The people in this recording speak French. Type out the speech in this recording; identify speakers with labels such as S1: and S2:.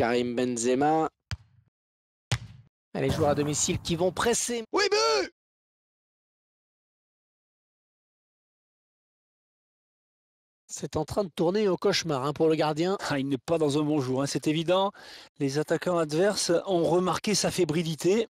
S1: Karim Benzema.
S2: Les joueurs à domicile qui vont presser. Oui, but
S3: C'est en train de tourner au cauchemar hein, pour le gardien. Ah, il n'est pas dans un bon jour, hein, c'est évident. Les attaquants adverses ont remarqué sa fébrilité.